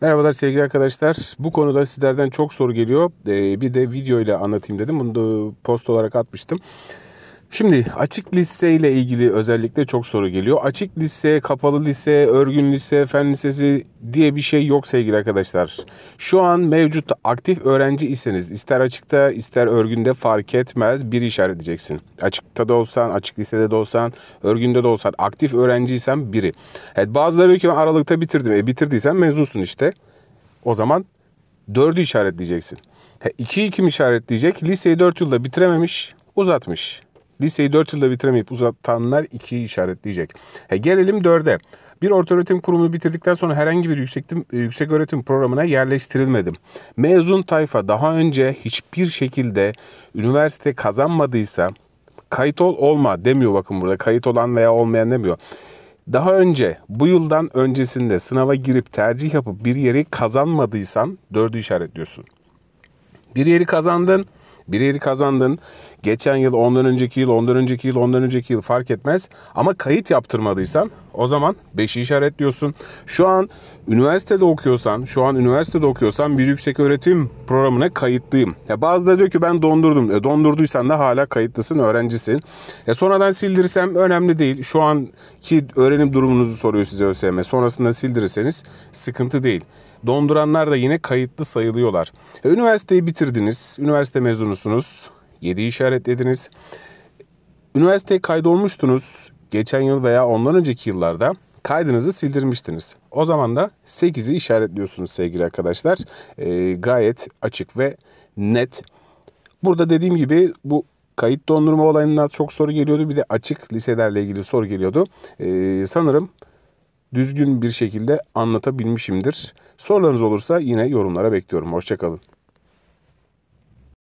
Merhabalar sevgili arkadaşlar. Bu konuda sizlerden çok soru geliyor. Ee, bir de video ile anlatayım dedim. Bunu da post olarak atmıştım. Şimdi açık liste ile ilgili özellikle çok soru geliyor. Açık lise, kapalı lise, örgün lise, fen lisesi diye bir şey yok sevgili arkadaşlar. Şu an mevcut aktif öğrenci iseniz ister açıkta ister örgünde fark etmez bir işaret edeceksin. Açıkta da olsan, açık lisede de olsan, örgünde de olsan aktif öğrenciysen biri. Evet bazıları diyor ki ben aralıkta bitirdim. E bitirdiysen mezunsun işte. O zaman dördü işaretleyeceksin. He, iki iki mi işaretleyecek? Liseyi dört yılda bitirememiş, uzatmış. Liseyi 4 yılda bitiremeyip uzatanlar 2'yi işaretleyecek. He, gelelim 4'e. Bir ortaöğretim kurumunu bitirdikten sonra herhangi bir yüksek, e, yüksek öğretim programına yerleştirilmedim. Mezun tayfa daha önce hiçbir şekilde üniversite kazanmadıysa kayıt ol olma demiyor bakın burada kayıt olan veya olmayan demiyor. Daha önce bu yıldan öncesinde sınava girip tercih yapıp bir yeri kazanmadıysan dördü işaretliyorsun. Bir yeri kazandın bir yeri kazandın. Geçen yıl, ondan önceki yıl, ondan önceki yıl, ondan önceki yıl fark etmez. Ama kayıt yaptırmadıysan o zaman 5'i işaretliyorsun. Şu an üniversitede okuyorsan, şu an üniversitede okuyorsan bir yüksek öğretim programına kayıtlıyım. Ya bazı diyor ki ben dondurdum. E dondurduysan da hala kayıtlısın, öğrencisin. E sonradan sildirsem önemli değil. Şu anki öğrenim durumunuzu soruyor size ÖSYM. Sonrasında sildirirseniz sıkıntı değil. Donduranlar da yine kayıtlı sayılıyorlar. E, üniversiteyi bitirdiniz, üniversite mezunusunuz, 7 işaretlediniz. Üniversiteye kaydolmuştunuz geçen yıl veya ondan önceki yıllarda kaydınızı sildirmiştiniz. O zaman da 8'i işaretliyorsunuz sevgili arkadaşlar. E, gayet açık ve net. Burada dediğim gibi bu kayıt dondurma olayından çok soru geliyordu. Bir de açık liselerle ilgili soru geliyordu. E, sanırım düzgün bir şekilde anlatabilmişimdir. Sorularınız olursa yine yorumlara bekliyorum. Hoşçakalın.